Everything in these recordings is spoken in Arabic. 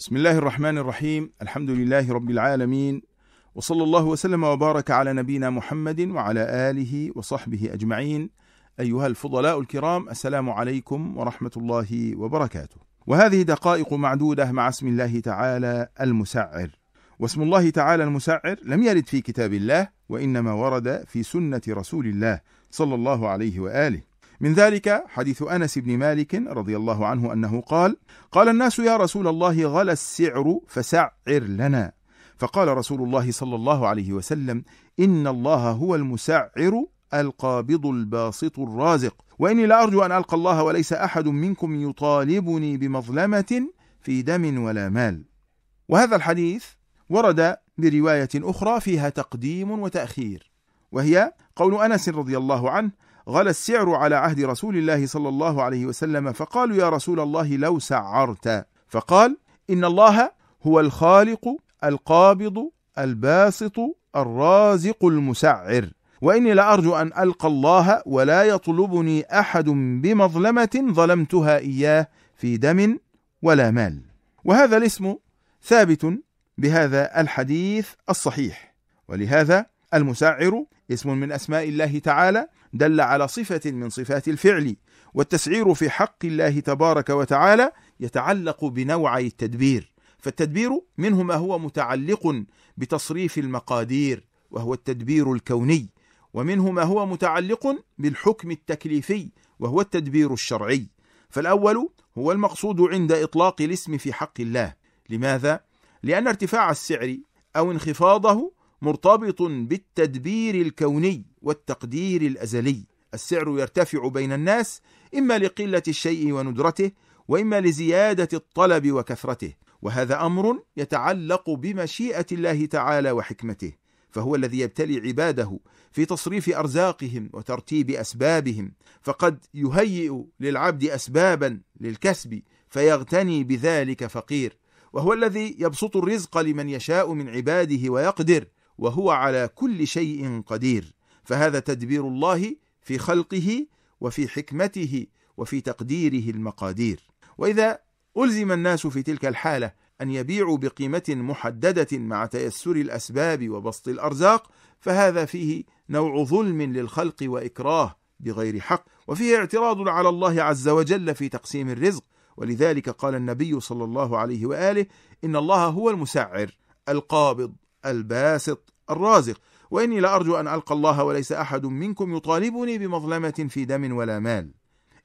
بسم الله الرحمن الرحيم الحمد لله رب العالمين وصلى الله وسلم وبارك على نبينا محمد وعلى آله وصحبه أجمعين أيها الفضلاء الكرام السلام عليكم ورحمة الله وبركاته وهذه دقائق معدودة مع اسم الله تعالى المسعر واسم الله تعالى المسعر لم يرد في كتاب الله وإنما ورد في سنة رسول الله صلى الله عليه وآله من ذلك حديث أنس بن مالك رضي الله عنه أنه قال قال الناس يا رسول الله غلى السعر فسعر لنا فقال رسول الله صلى الله عليه وسلم إن الله هو المسعر القابض الباسط الرازق وإني لأرجو أن ألقى الله وليس أحد منكم يطالبني بمظلمة في دم ولا مال وهذا الحديث ورد برواية أخرى فيها تقديم وتأخير وهي قول أنس رضي الله عنه غلى السعر على عهد رسول الله صلى الله عليه وسلم فقالوا يا رسول الله لو سعرت فقال إن الله هو الخالق القابض الباسط الرازق المسعر وإني لأرجو أن ألقى الله ولا يطلبني أحد بمظلمة ظلمتها إياه في دم ولا مال وهذا الاسم ثابت بهذا الحديث الصحيح ولهذا المسعر اسم من أسماء الله تعالى دل على صفة من صفات الفعل والتسعير في حق الله تبارك وتعالى يتعلق بنوعي التدبير فالتدبير منه ما هو متعلق بتصريف المقادير وهو التدبير الكوني ومنه ما هو متعلق بالحكم التكليفي وهو التدبير الشرعي فالأول هو المقصود عند إطلاق الاسم في حق الله لماذا؟ لأن ارتفاع السعر أو انخفاضه مرتبط بالتدبير الكوني والتقدير الأزلي السعر يرتفع بين الناس إما لقلة الشيء وندرته وإما لزيادة الطلب وكثرته وهذا أمر يتعلق بمشيئة الله تعالى وحكمته فهو الذي يبتلي عباده في تصريف أرزاقهم وترتيب أسبابهم فقد يهيئ للعبد أسبابا للكسب فيغتني بذلك فقير وهو الذي يبسط الرزق لمن يشاء من عباده ويقدر وهو على كل شيء قدير فهذا تدبير الله في خلقه وفي حكمته وفي تقديره المقادير وإذا ألزم الناس في تلك الحالة أن يبيعوا بقيمة محددة مع تيسر الأسباب وبسط الأرزاق فهذا فيه نوع ظلم للخلق وإكراه بغير حق وفيه اعتراض على الله عز وجل في تقسيم الرزق ولذلك قال النبي صلى الله عليه وآله إن الله هو المسعر القابض الباسط الرازق وإني لأرجو أن ألقى الله وليس أحد منكم يطالبني بمظلمة في دم ولا مال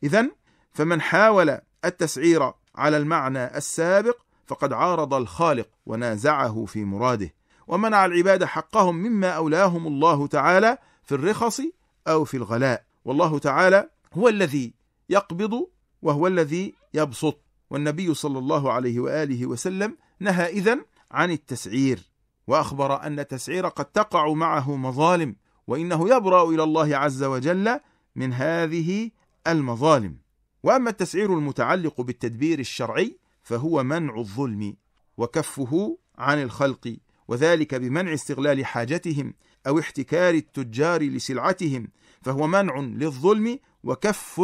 إذا فمن حاول التسعير على المعنى السابق فقد عارض الخالق ونازعه في مراده ومنع العباد حقهم مما أولاهم الله تعالى في الرخص أو في الغلاء والله تعالى هو الذي يقبض وهو الذي يبسط والنبي صلى الله عليه وآله وسلم نهى إذن عن التسعير وأخبر أن التسعير قد تقع معه مظالم وإنه يبرأ إلى الله عز وجل من هذه المظالم وأما التسعير المتعلق بالتدبير الشرعي فهو منع الظلم وكفه عن الخلق وذلك بمنع استغلال حاجتهم أو احتكار التجار لسلعتهم فهو منع للظلم وكف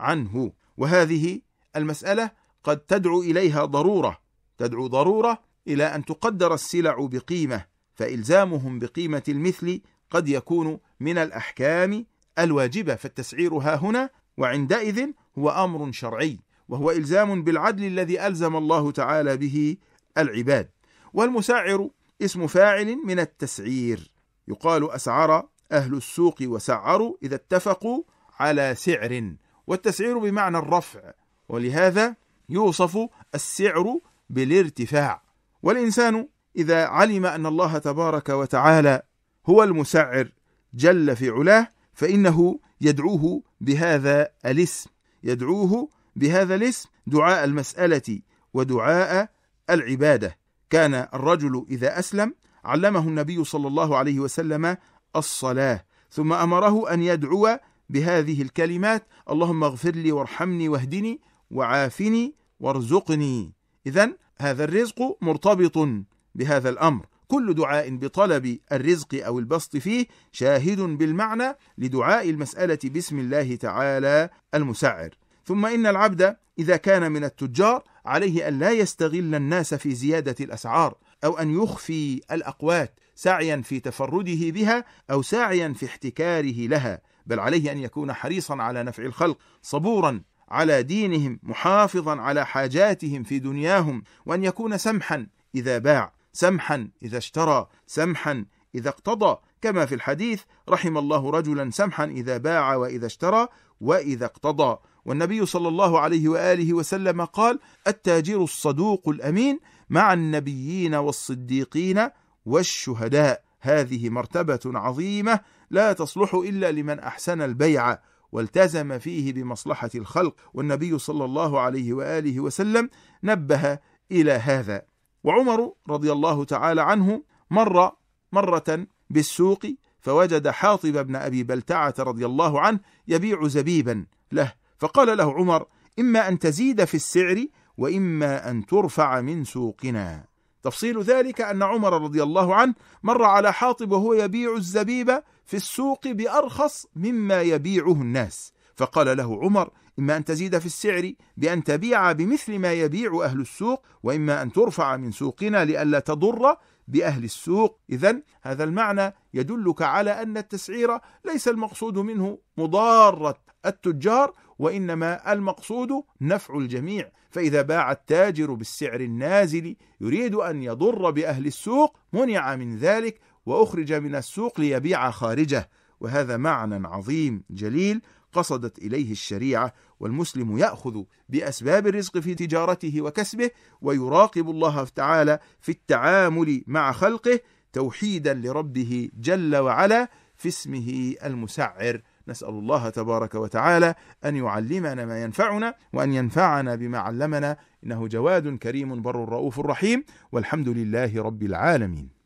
عنه وهذه المسألة قد تدعو إليها ضرورة تدعو ضرورة إلى أن تقدر السلع بقيمة فإلزامهم بقيمة المثل قد يكون من الأحكام الواجبة فالتسعير ها هنا وعندئذ هو أمر شرعي وهو إلزام بالعدل الذي ألزم الله تعالى به العباد والمسعر اسم فاعل من التسعير يقال أسعر أهل السوق وسعروا إذا اتفقوا على سعر والتسعير بمعنى الرفع ولهذا يوصف السعر بالارتفاع والإنسان إذا علم أن الله تبارك وتعالى هو المسعر جل في علاه فإنه يدعوه بهذا الاسم يدعوه بهذا الاسم دعاء المسألة ودعاء العبادة كان الرجل إذا أسلم علمه النبي صلى الله عليه وسلم الصلاة ثم أمره أن يدعو بهذه الكلمات اللهم اغفر لي وارحمني واهدني وعافني وارزقني إذا هذا الرزق مرتبط بهذا الأمر كل دعاء بطلب الرزق أو البسط فيه شاهد بالمعنى لدعاء المسألة باسم الله تعالى المسعر ثم إن العبد إذا كان من التجار عليه أن لا يستغل الناس في زيادة الأسعار أو أن يخفي الأقوات سعيا في تفرده بها أو سعيا في احتكاره لها بل عليه أن يكون حريصا على نفع الخلق صبورا على دينهم محافظا على حاجاتهم في دنياهم وأن يكون سمحا إذا باع سمحا إذا اشترى سمحا إذا اقتضى كما في الحديث رحم الله رجلا سمحا إذا باع وإذا اشترى وإذا اقتضى والنبي صلى الله عليه وآله وسلم قال التاجر الصدوق الأمين مع النبيين والصديقين والشهداء هذه مرتبة عظيمة لا تصلح إلا لمن أحسن البيع والتزم فيه بمصلحة الخلق والنبي صلى الله عليه وآله وسلم نبه إلى هذا وعمر رضي الله تعالى عنه مر مرة بالسوق فوجد حاطب بن أبي بلتعة رضي الله عنه يبيع زبيبا له فقال له عمر إما أن تزيد في السعر وإما أن ترفع من سوقنا تفصيل ذلك أن عمر رضي الله عنه مر على حاطب وهو يبيع الزبيب في السوق بأرخص مما يبيعه الناس فقال له عمر إما أن تزيد في السعر بأن تبيع بمثل ما يبيع أهل السوق وإما أن ترفع من سوقنا لئلا تضر بأهل السوق إذا هذا المعنى يدلك على أن التسعير ليس المقصود منه مضارة التجار وإنما المقصود نفع الجميع فإذا باع التاجر بالسعر النازل يريد أن يضر بأهل السوق منع من ذلك وأخرج من السوق ليبيع خارجه وهذا معنى عظيم جليل قصدت إليه الشريعة والمسلم يأخذ بأسباب الرزق في تجارته وكسبه ويراقب الله تعالى في التعامل مع خلقه توحيدا لربه جل وعلا في اسمه المسعر نسأل الله تبارك وتعالى أن يعلمنا ما ينفعنا وأن ينفعنا بما علمنا إنه جواد كريم بر رؤوف رحيم والحمد لله رب العالمين